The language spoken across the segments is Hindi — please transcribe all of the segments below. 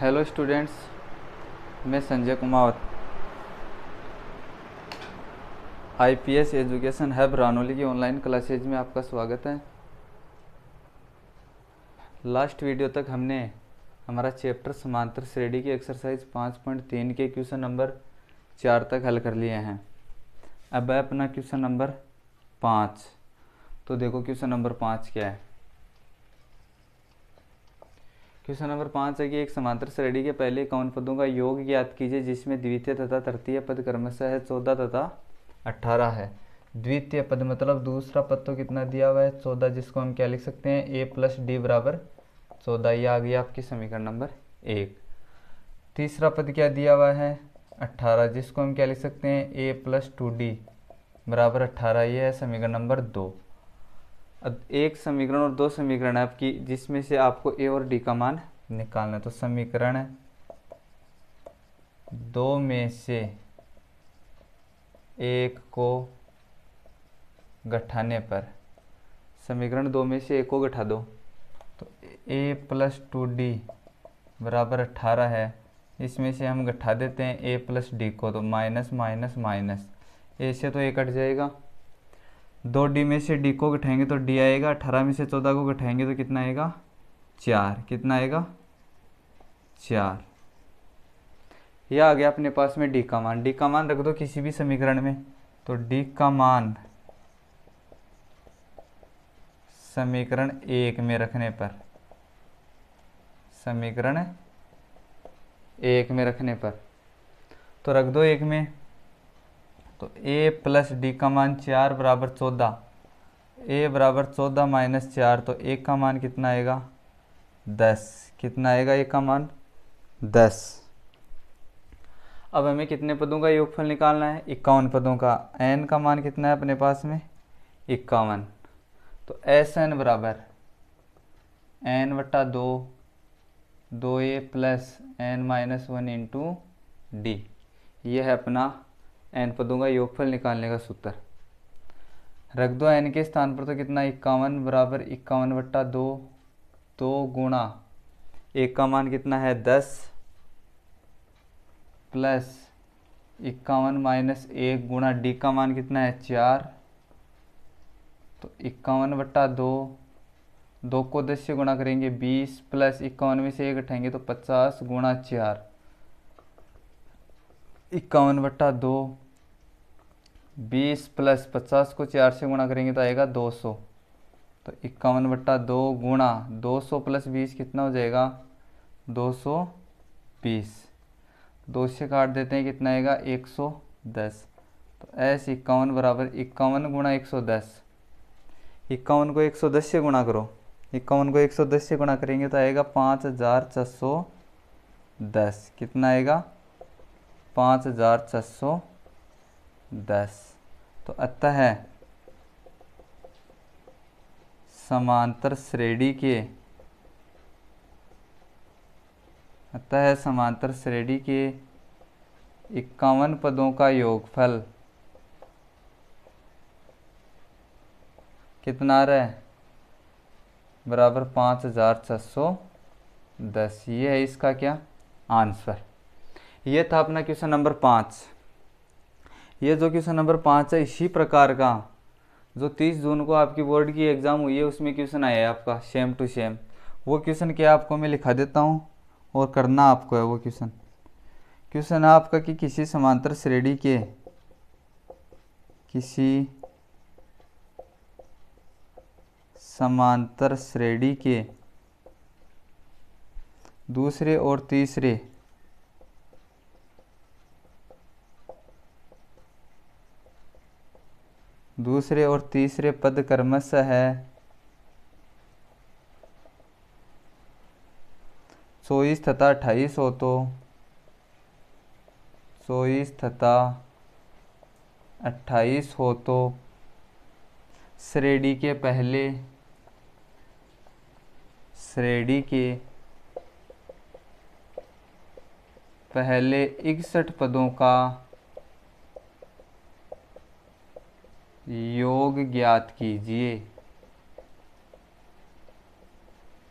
हेलो स्टूडेंट्स मैं Sanjay Kumawat IPS education hub Ranoli की ऑनलाइन क्लासेज में आपका स्वागत है लास्ट वीडियो तक हमने हमारा चैप्टर समांतर श्रेणी की एक्सरसाइज 5.3 के क्वेश्चन नंबर चार तक हल कर लिए हैं अब है अपना क्वेश्चन नंबर पाँच तो देखो क्वेश्चन नंबर पाँच क्या है क्वेश्चन नंबर पाँच है कि एक समांतर श्रेणी के पहले कौन पदों का योग याद कीजिए जिसमें द्वितीय तथा तृतीय पद क्रमशः है चौदह तथा अट्ठारह है द्वितीय पद मतलब दूसरा पद तो कितना दिया हुआ है चौदह जिसको हम क्या लिख सकते हैं ए प्लस डी बराबर चौदह ये आ गया आपकी समीकरण नंबर एक तीसरा पद क्या दिया हुआ है अट्ठारह जिसको हम क्या लिख सकते हैं ए प्लस टू डी बराबर अट्ठारह ये है समीकरण नंबर दो एक समीकरण और दो समीकरण है आपकी जिसमें से आपको ए और डी का मान निकालना है तो समीकरण दो में से एक को गठाने पर समीकरण दो में से एक को गठा दो तो ए प्लस टू डी बराबर अट्ठारह है इसमें से हम गठा देते हैं ए प्लस डी को तो माइनस माइनस माइनस ए से तो ए कट जाएगा दो डी में से डी को घटाएंगे तो डी आएगा अठारह में से चौदह को घटाएंगे तो कितना आएगा चार कितना आएगा चार यह आ गया अपने पास में डी का मान डी का मान रख दो किसी भी समीकरण में तो डी का मान समीकरण एक में रखने पर समीकरण एक में रखने पर तो रख दो एक में तो ए प्लस डी का मान चार बराबर चौदह ए बराबर चौदह माइनस चार तो एक का मान कितना आएगा दस कितना आएगा एक का मान दस अब हमें कितने पदों का योगफल निकालना है इक्यावन पदों का एन का मान कितना है अपने पास में इक्यावन तो एस एन बराबर एन वटा दो दो A plus N minus one into D यह है अपना एन पदों का योगफल निकालने का सूत्र रख दो एन के स्थान पर तो कितना इक्यावन बराबर इक्यावन बट्टा दो दो गुणा एक का मान कितना है दस प्लस इक्यावन माइनस एक गुणा डी का मान कितना है चार तो इक्यावन बट्टा दो दो को दस से गुणा करेंगे बीस प्लस इक्यावन में से एक उठाएंगे तो पचास गुणा चार इक्यावन बट्टा दो बीस प्लस पचास को चार से गुणा करेंगे तो आएगा दो सौ तो इक्यावन बट्टा दो गुणा दो सौ प्लस बीस कितना हो जाएगा दो सौ बीस दो से काट देते हैं कितना आएगा एक सौ दस तो एस इक्यावन बराबर इक्यावन गुणा एक सौ दस इक्यावन को एक सौ दस से गुणा करो इक्यावन को एक सौ दस से गुणा करेंगे तो आएगा पाँच हज़ार छः सौ दस कितना आएगा पाँच हज़ार छः सौ दस तो अतः समांतर श्रेणी के अतः समांतर श्रेणी के इक्यावन पदों का योगफल कितना रहा बराबर पाँच हज़ार छः सौ दस ये है इसका क्या आंसर ये था अपना क्वेश्चन नंबर पाँच ये जो क्वेश्चन नंबर पाँच है इसी प्रकार का जो तीस जून को आपकी बोर्ड की एग्ज़ाम हुई है उसमें क्वेश्चन आया है आपका सेम टू सेम वो क्वेश्चन क्या आपको मैं लिखा देता हूँ और करना आपको है वो क्वेश्चन क्वेश्चन है आपका कि किसी समांतर श्रेणी के किसी समांतर श्रेणी के दूसरे और तीसरे दूसरे और तीसरे पद कर्मश है चौबीस तथा अट्ठाईस हो तो चौबीस तथा अट्ठाईस हो तो श्रेणी के पहले श्रेणी के पहले इकसठ पदों का योग ज्ञात कीजिए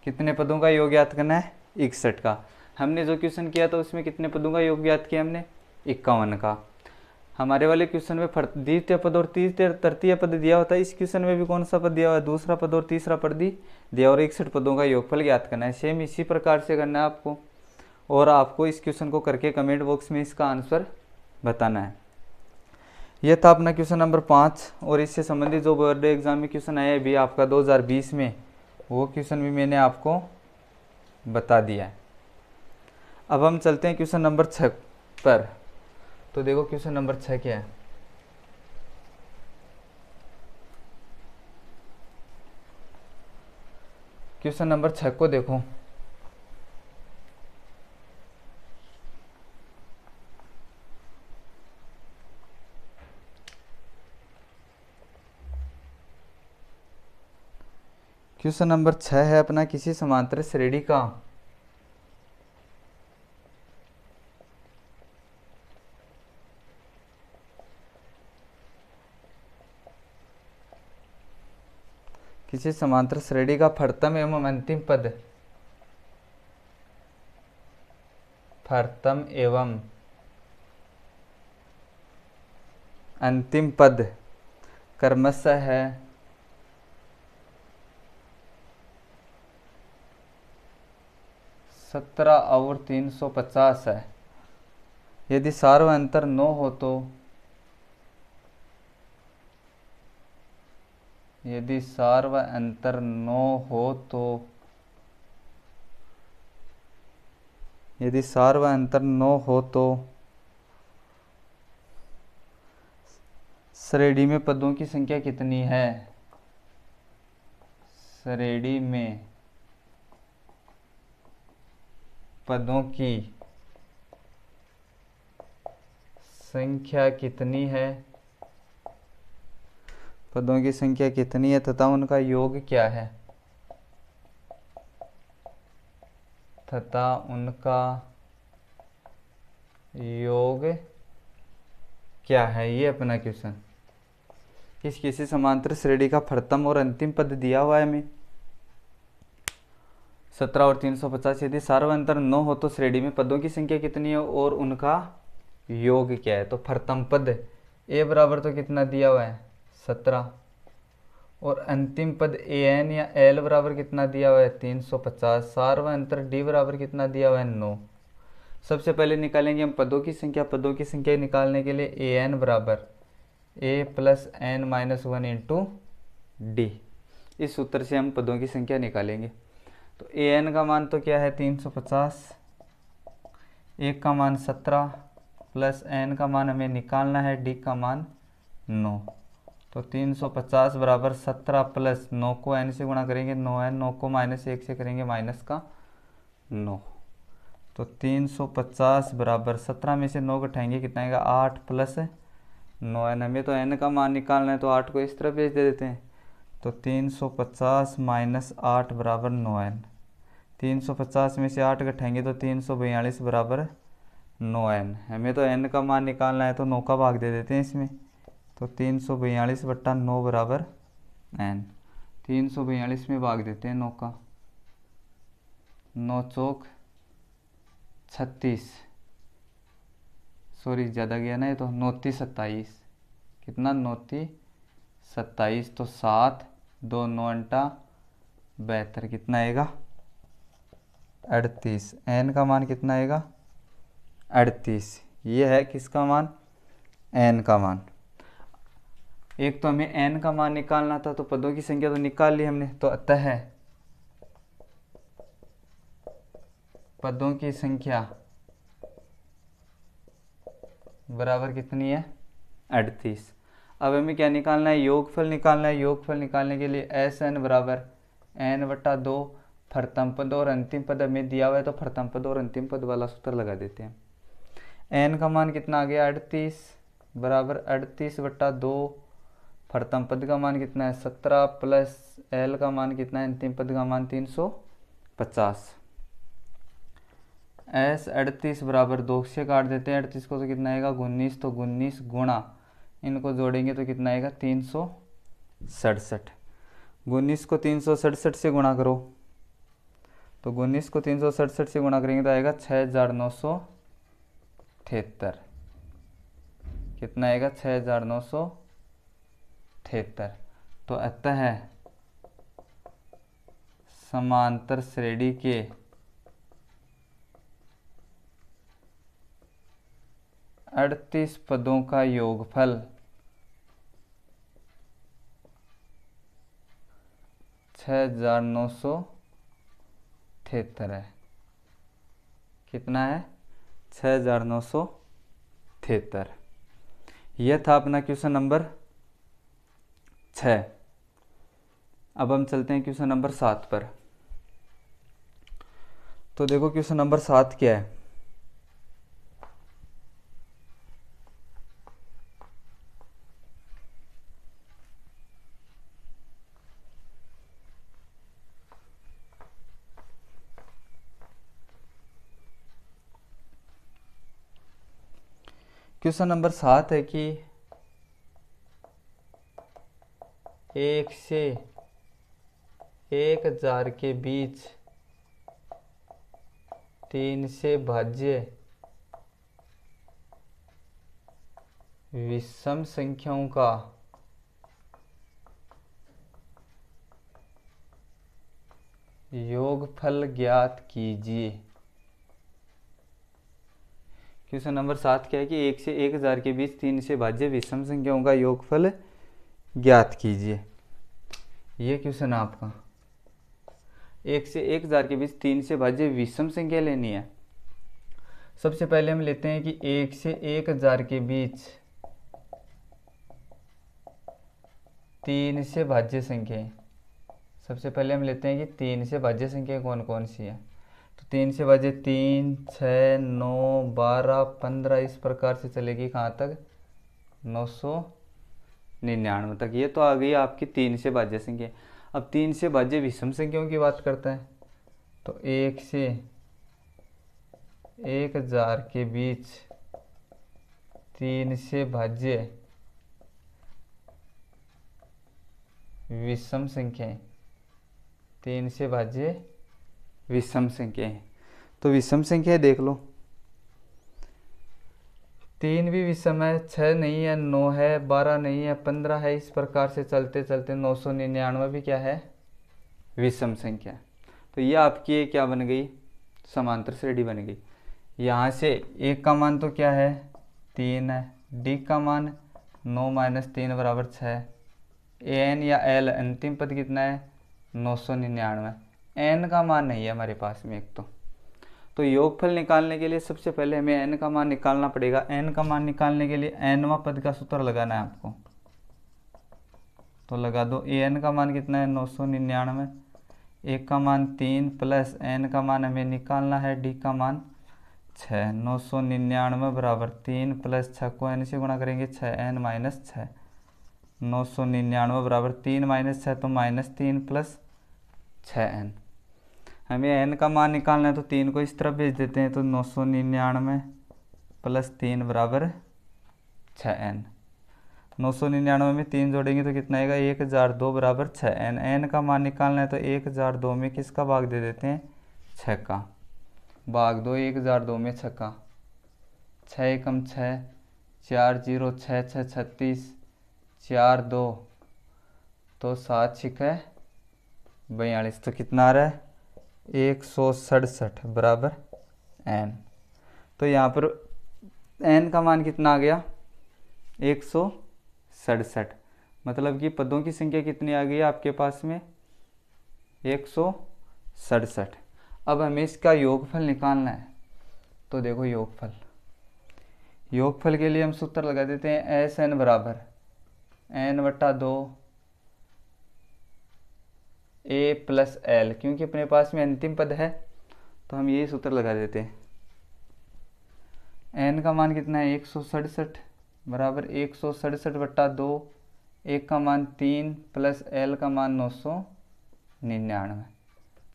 कितने पदों का योग ज्ञात करना है इकसठ का हमने जो क्वेश्चन किया था उसमें कितने पदों का योग ज्ञात किया हमने इक्यावन का हमारे वाले क्वेश्चन में द्वितीय पद और तीसरे तृतीय पद दिया होता है इस क्वेश्चन में भी कौन सा पद दिया हुआ है दूसरा पद और तीसरा पद दी दिया और इकसठ पदों का योगफल ज्ञात करना है सेम इसी प्रकार से करना है आपको और आपको इस क्वेश्चन को करके कमेंट बॉक्स में इसका आंसर बताना है यह था अपना क्वेश्चन नंबर पाँच और इससे संबंधित जो बोर्ड एग्ज़ाम में क्वेश्चन आया अभी आपका 2020 में वो क्वेश्चन भी मैंने आपको बता दिया है अब हम चलते हैं क्वेश्चन नंबर छ पर तो देखो क्वेश्चन नंबर छः क्या है क्वेश्चन नंबर छ को देखो क्वेश्चन नंबर छह है अपना किसी समांतर श्रेणी का किसी समांतर श्रेणी का फरतम एवं अंतिम पद फरतम एवं अंतिम पद कर्मश है सत्रह और तीन सौ पचास है यदि सारो अंतर नौ हो तो यदि सार्व अंतर नौ हो तो यदि सार्व अंतर नौ हो तो श्रेणी में पदों की संख्या कितनी है श्रेणी में पदों की संख्या कितनी है पदों की संख्या कितनी है तथा उनका योग क्या है तथा उनका योग क्या है ये अपना क्वेश्चन किस किसी समांतर श्रेणी का प्रथम और अंतिम पद दिया हुआ है हमें सत्रह और तीन सौ पचास यदि सार्व अंतर नौ हो तो श्रेणी में पदों की संख्या कितनी है और उनका योग क्या है तो प्रथम पद ए बराबर तो कितना दिया हुआ है सत्रह और अंतिम पद ए एन या एल बराबर कितना दिया हुआ है तीन सौ पचास सार्व अंतर डी बराबर कितना दिया हुआ है नौ सबसे पहले निकालेंगे हम पदों की संख्या पदों की संख्या निकालने के लिए ए एन बराबर A plus N minus one into D इस सूत्र से हम पदों की संख्या निकालेंगे तो ए एन का मान तो क्या है तीन सौ पचास एक का मान सत्रह प्लस एन का मान हमें निकालना है डी का मान नौ तो 350 बराबर 17 प्लस नौ को एन से गुणा करेंगे नौ एन नौ को माइनस एक से करेंगे माइनस का नौ तो 350 बराबर 17 में से नौ घटाएंगे कितना आएगा आठ प्लस नौ एन हमें तो एन का मान निकालना है तो आठ को इस तरह भेज दे देते हैं तो 350 माइनस आठ बराबर नौ एन तीन सौ पचास में से आठ घटाएंगे तो तीन सौ बयालीस बराबर नौ एन हमें तो एन का मान निकालना है तो नौ का भाग दे देते हैं इसमें तो तीन सौ बयालीस बट्टा नौ बराबर एन तीन सौ बयालीस में भाग देते हैं नौ का नौ चौक छत्तीस सॉरी ज़्यादा गया ना ये तो नौती सत्ताईस कितना नौती सत्ताईस तो सात दो नौ अंटा बेहतर कितना आएगा अड़तीस एन का मान कितना आएगा अड़तीस ये है किसका मान एन का मान एक तो हमें एन का मान निकालना था तो पदों की संख्या तो निकाल ली हमने तो अतः पदों की संख्या बराबर कितनी है अड़तीस अब हमें क्या निकालना है योगफल निकालना है योगफल निकालने के लिए एस एन बराबर एन बटा दो प्रथम पद और अंतिम पद हमें दिया हुआ है तो प्रथम पद और अंतिम पद वाला सूत्र लगा देते हैं एन का मान कितना आ गया अड़तीस बराबर अड़तीस बट्टा दो प्रथम पद का मान कितना है सत्रह प्लस एल का मान कितना है अंतिम पद का मान तीन सौ पचास एस अड़तीस बराबर दो से काट देते हैं अड़तीस को तो कितना आएगा उन्नीस तो उन्नीस गुणा इनको जोड़ेंगे तो कितना आएगा तीन सौ सड़सठ उन्नीस को तीन सौ सड़सठ से गुणा करो तो उन्नीस को तीन सौ सड़सठ से गुणा करेंगे तो आएगा छः हज़ार नौ सौ ठहत्तर कितना आएगा छः हज़ार नौ सौ ठहत्तर तो अतः है समांतर श्रेणी के अड़तीस पदों का योगफल छः हज़ार नौ सौ तिहत्तर है कितना है छः हजार नौ सौ तिहत्तर यह था अपना क्वेश्चन नंबर छ अब हम चलते हैं क्वेश्चन नंबर सात पर तो देखो क्वेश्चन नंबर सात क्या है क्वेश्चन नंबर सात है कि एक से एक हजार के बीच तीन से भाज्य विषम संख्याओं का योगफल ज्ञात कीजिए क्वेश्चन नंबर सात क्या है कि एक से एक हज़ार के बीच तीन से भाज्य विषम संख्याओं का योगफल ज्ञात कीजिए ये क्वेश्चन आपका एक से एक हज़ार के बीच तीन से भाज्य विषम संख्या लेनी है सबसे पहले हम लेते हैं कि एक से एक हज़ार के बीच तीन से भाज्य संख्या सबसे पहले हम लेते हैं कि तीन से भाज्य संख्या कौन कौन सी है तो तीन से बजे तीन छः नौ बारह पंद्रह इस प्रकार से चलेगी कहाँ तक नौ सौ निन्यानवे तक ये तो आ गई आपकी तीन से भाज्य संख्या अब तीन से भाज्य विषम संख्याओं की बात करते हैं तो एक से एक हजार के बीच तीन से भाज्य विषम संख्याएं तीन से भाज्य विषम संख्या है तो विषम संख्या देख लो तीन भी विषम है छः नहीं है नौ है बारह नहीं है पंद्रह है इस प्रकार से चलते चलते नौ सौ निन्यानवे भी क्या है विषम संख्या तो ये आपकी क्या बन गई समांतर श्रेणी बन गई यहाँ से एक का मान तो क्या है तीन है डी का मान नौ माइनस तीन बराबर छः एन या एल अंतिम पद कितना है नौ सौ निन्यानवे एन का मान नहीं है हमारे पास में एक तो तो योगफल निकालने के लिए सबसे पहले हमें एन का मान निकालना पड़ेगा एन का मान निकालने के लिए एनवा पद का सूत्र लगाना है आपको तो लगा दो ए एन का मान कितना है नौ सौ निन्यानवे एक का मान तीन प्लस एन का मान हमें निकालना है डी का मान छः नौ सौ निन्यानवे बराबर तीन प्लस छः को एन से गुणा करेंगे छः एन माइनस छः नौ सौ निन्यानवे बराबर तीन माइनस छः तो माइनस तीन प्लस छः एन हमें एन का मान निकालना है तो तीन को इस तरफ भेज देते हैं तो नौ सौ निन्यानवे प्लस तीन बराबर छ एन नौ सौ निन्यानवे में तीन जोड़ेंगे तो कितना आएगा एक हज़ार दो बराबर छः एन एन का मान निकालना है तो एक हज़ार दो में किसका भाग दे देते हैं छ का भाग दो एक हज़ार दो में छ का छः एकम छः चार जीरो छः छः छत्तीस चार दो तो सात छिक है बयालीस तो कितना आ रहा है एक सौ सड़सठ बराबर एन तो यहाँ पर एन का मान कितना आ गया एक सौ सड़सठ मतलब कि पदों की संख्या कितनी आ गई आपके पास में एक सौ सड़सठ अब हमें इसका योगफल निकालना है तो देखो योगफल योगफल के लिए हम सूत्र लगा देते हैं एस एन बराबर एन वट्टा दो ए प्लस एल क्योंकि अपने पास में अंतिम पद है तो हम यही सूत्र लगा देते हैं एन का मान कितना है एक सौ सड़सठ बराबर एक सौ सड़सठ बट्टा दो एक का मान तीन प्लस एल का मान नौ सौ निन्यानवे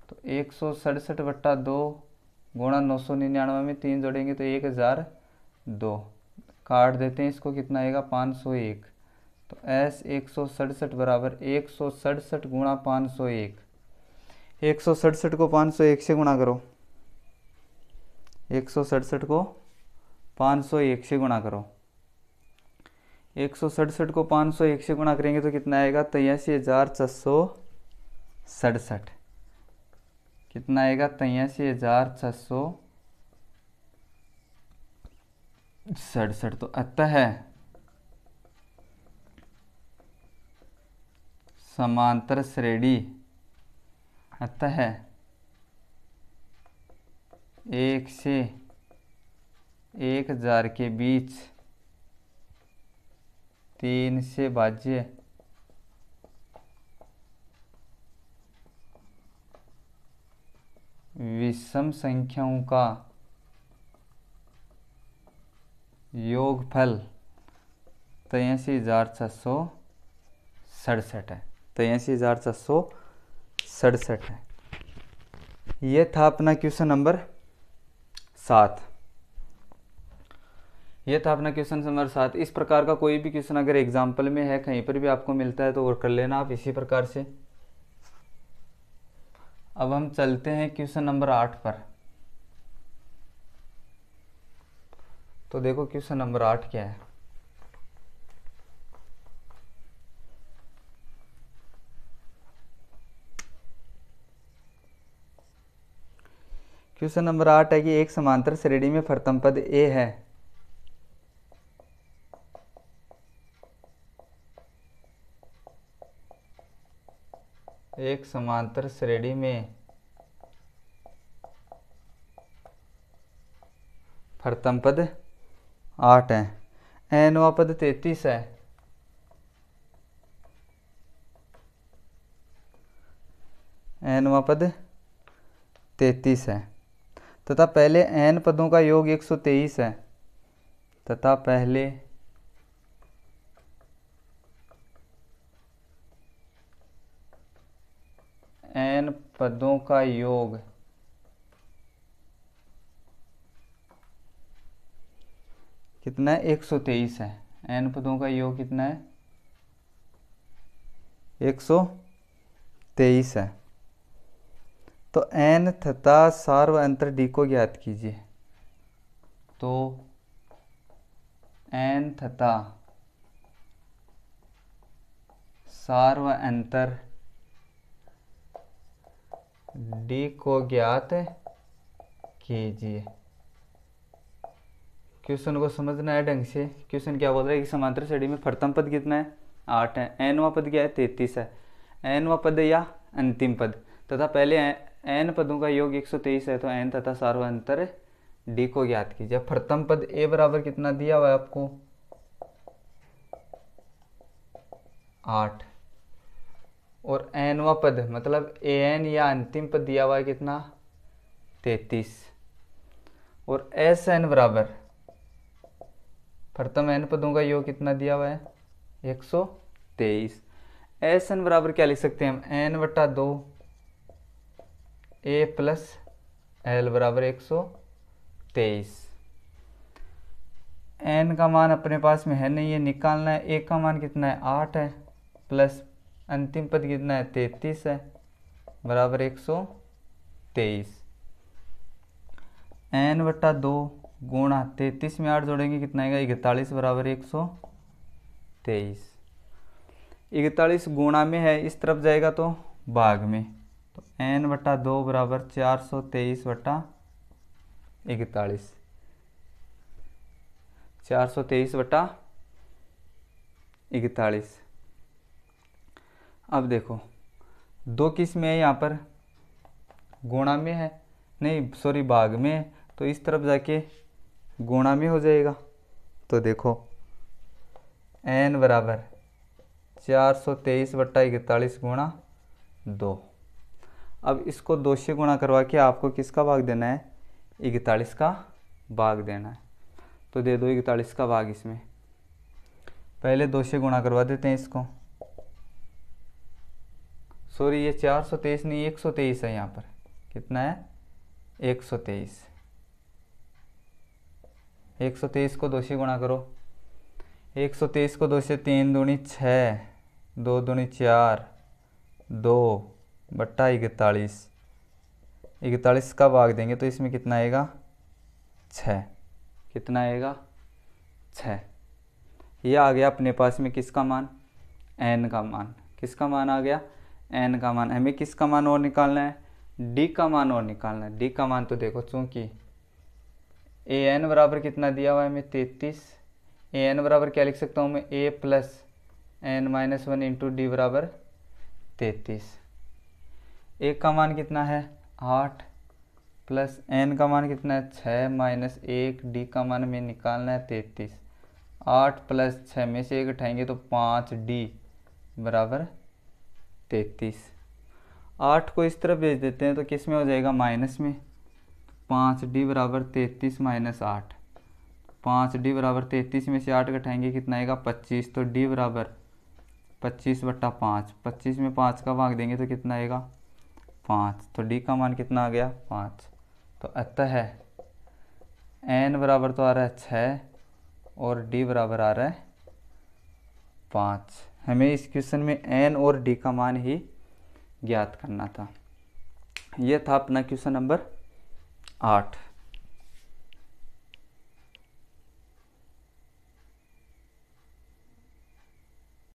तो एक सौ सड़सठ बट्टा दो गुणा नौ सौ निन्यानवे में तीन जोड़ेंगे तो एक हज़ार दो काट देते हैं इसको कितना आएगा पाँच सौ एक तो एस एक सौ सड़सठ बराबर एक सौ सड़सठ गुणा पाँच सौ एक एक सौ सड़सठ को पाँच सौ एक से गुणा करो एक सौ सड़सठ को पाँच सौ एक से गुणा करो एक सौ सड़सठ को पाँच सौ एक से गुणा करेंगे तो कितना आएगा तेयासी तो हज़ार छः सौ सड़सठ कितना आएगा तेयासी तो हज़ार छः सौ सड़सठ तो अतः समांतर श्रेणी अतः एक से एक हजार के बीच तीन से बाज्य विषम संख्याओं का योगफल तेसी हजार छः सौ सड़सठ है तिरासी हज़ार सात सौ सड़सठ है ये था अपना क्वेश्चन नंबर सात यह था अपना क्वेश्चन नंबर सात इस प्रकार का कोई भी क्वेश्चन अगर एग्जाम्पल में है कहीं पर भी आपको मिलता है तो और कर लेना आप इसी प्रकार से अब हम चलते हैं क्वेश्चन नंबर आठ पर तो देखो क्वेश्चन नंबर आठ क्या है क्वेश्चन नंबर आठ है कि एक समांतर श्रेणी में प्रथम पद ए है एक समांतर श्रेणी में प्रथम पद आठ है एनवा पद तैतीस है एनवा पद तैतीस है तथा पहले एन पदों का योग 123 है तथा पहले एन पदों का योग कितना है 123 है एन पदों का योग कितना है 123 है तो एन थता सार्व अंतर डी को ज्ञात कीजिए तो एन थता सार्व अंतर डी को ज्ञात कीजिए क्वेश्चन को समझना है ढंग से क्वेश्चन क्या बोल रहा है कि समांतर श्रेणी में प्रथम पद कितना है आठ है एनवा पद क्या है तैतीस है एनवा पद या अंतिम पद तथा पहले एन पदों का योग 123 है तो एन तथा अंतर डी को ज्ञात कीजिए प्रथम पद ए बराबर कितना दिया हुआ है आपको आठ और एनवा पद मतलब ए एन या अंतिम पद दिया हुआ है कितना तैतीस और एस एन बराबर प्रथम एन पदों का योग कितना दिया हुआ है एक सौ तेईस एस एन बराबर क्या लिख सकते हैं हम एन बट्टा दो ए प्लस एल बराबर एक सौ तेईस एन का मान अपने पास में है नहीं है निकालना है ए का मान कितना है आठ है प्लस अंतिम पद कितना है तैतीस है बराबर एक सौ तेईस एन बटा दो गुणा तैतीस में आठ जोड़ेंगे कितना आएगा इकतालीस बराबर एक सौ तेईस इकतालीस गुणा में है इस तरफ जाएगा तो भाग में तो एन बटा दो बराबर चार सौ तेईस बटा इकतालीस चार सौ तेईस बटा इकतालीस अब देखो दो किस में है यहाँ पर गुणा में है नहीं सॉरी भाग में है तो इस तरफ जाके गुणा में हो जाएगा तो देखो एन बराबर चार सौ तेईस बट्टा इकतालीस गुणा दो अब इसको दो से गुणा करवा के आपको किसका भाग देना है इकतालीस का भाग देना है तो दे दो इकतालीस का भाग इसमें पहले दो से गुणा करवा देते हैं इसको सॉरी ये चार सौ तेईस नहीं एक सौ तेईस है यहाँ पर कितना है एक सौ तेईस एक सौ तेईस को दो से गुणा करो एक सौ तेईस को दो से तीन दूनी छः दो दूनी चार दो बट्टा इकतालीस इकतालीस का भाग देंगे तो इसमें कितना आएगा छः कितना आएगा छः ये आ गया अपने पास में किसका मान एन का मान किसका मान आ गया एन का मान हमें किसका मान और निकालना है डी का मान और निकालना है डी का मान तो देखो चूंकि ए एन बराबर कितना दिया हुआ है हमें तैतीस ए एन बराबर क्या लिख सकता हूँ मैं A plus N minus one into D बराबर तैतीस एक का मान कितना है आठ प्लस एन का मान कितना है छः माइनस एक डी का मान में निकालना है तैतीस आठ प्लस छः में से एक उठाएंगे तो पाँच डी बराबर तैतीस आठ को इस तरफ भेज देते हैं तो किस में हो जाएगा माइनस में पाँच डी बराबर तैतीस माइनस आठ पाँच डी बराबर तैतीस में से आठ घटाएंगे कितना आएगा पच्चीस तो डी बराबर पच्चीस बट्टा पाँच पच्चीस में पाँच का भाग देंगे तो कितना आएगा पाँच तो डी का मान कितना आ गया पाँच तो अतः है एन बराबर तो आ रहा है छः और डी बराबर आ रहा है पाँच हमें इस क्वेश्चन में एन और डी का मान ही ज्ञात करना था यह था अपना क्वेश्चन नंबर आठ